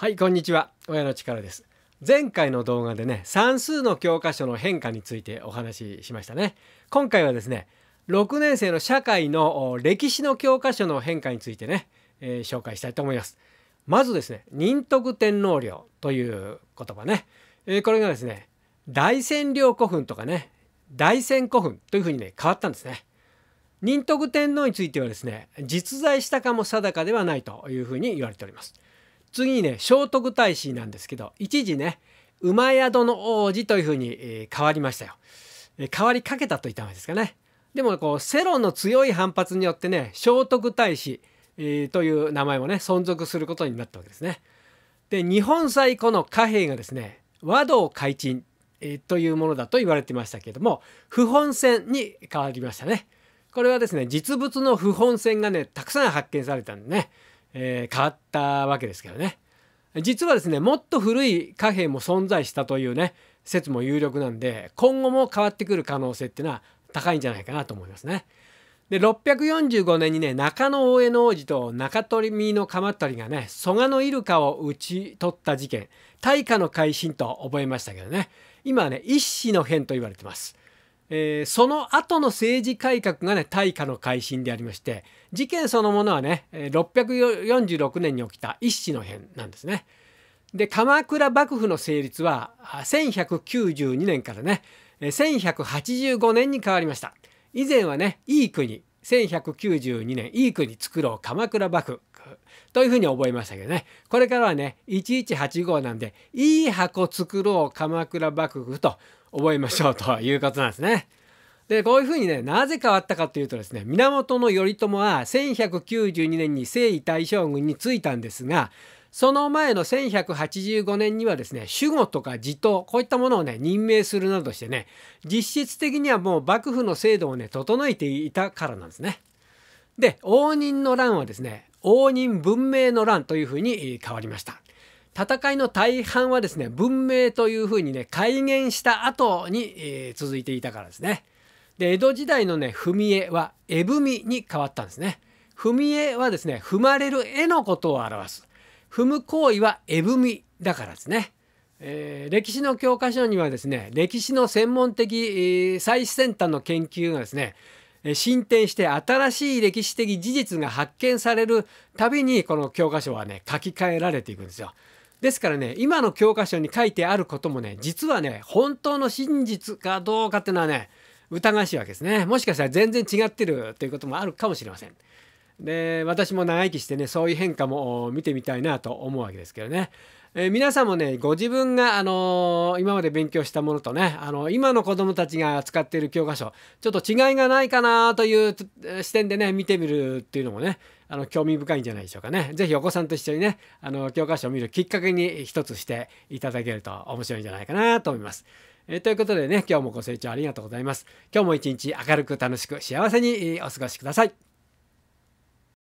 はいこんにちは親の力です前回の動画でね算数の教科書の変化についてお話ししましたね今回はですね6年生の社会の歴史の教科書の変化についてね、えー、紹介したいと思いますまずですね仁徳天皇陵という言葉ね、えー、これがですね大占領古墳とかね大仙古墳というふうにね変わったんですね仁徳天皇についてはですね実在したかも定かではないというふうに言われております次ね聖徳太子なんですけど一時ね馬宿の王子というふうに、えー、変わりましたよ、えー、変わりかけたといったけですかねでもこう世論の強い反発によってね聖徳太子、えー、という名前もね存続することになったわけですねで日本最古の貨幣がですね和道開珍、えー、というものだと言われてましたけれども不本線に変わりましたねこれはですね実物の不本線がねたくさん発見されたんでねえー、変わったわけですけどね実はですねもっと古い貨幣も存在したというね説も有力なんで今後も変わってくる可能性っていうのは高いんじゃないかなと思いますね。で645年にね中野大江の王子と中鳥見の鎌取がね蘇我のイルカを討ち取った事件大化の改新と覚えましたけどね今はね一子の変と言われてます。えー、その後の政治改革がね大化の改新でありまして事件そのものはね646年に起きた一子の変なんですね。で鎌倉幕府の成立は1192年からね1185年に変わりました。以前はねいい国1192年いい国作ろう鎌倉幕府というふうに覚えましたけどねこれからはね1185なんでいい箱作ろう鎌倉幕府と覚えましょうということなんですね。でこういうふうにねなぜ変わったかというとですね源頼朝は1192年に征夷大将軍に就いたんですがその前の1185年にはですね守護とか地頭こういったものをね任命するなどしてね実質的にはもう幕府の制度をね整えていたからなんですね。で応仁の乱はですね応仁文明の乱というふうに変わりました。戦いの大半はですね文明というふうにね改元した後に、えー、続いていたからですね。で江戸時代のね踏絵は絵踏みに変わったんですね。踏絵はですね踏まれる絵のことを表す。踏む行為は絵踏みだからですね。えー、歴史の教科書にはですね歴史の専門的、えー、最先端の研究がですね進展して新しい歴史的事実が発見されるたびにこの教科書はね書き換えられていくんですよ。ですからね今の教科書に書いてあることもね実はね本当の真実かどうかっていうのはね疑わしいわけですね。もしかしたら全然違ってるということもあるかもしれません。で私も長生きしてねそういう変化も見てみたいなと思うわけですけどね。えー、皆さんもねご自分が、あのー、今まで勉強したものとね、あのー、今の子どもたちが使っている教科書ちょっと違いがないかなという視点でね見てみるっていうのもねあの興味深いんじゃないでしょうかね。是非お子さんと一緒にねあの教科書を見るきっかけに一つしていただけると面白いんじゃないかなと思います。えー、ということでね今日もご清聴ありがとうございます。今日も一日明るく楽しく幸せにお過ごしください。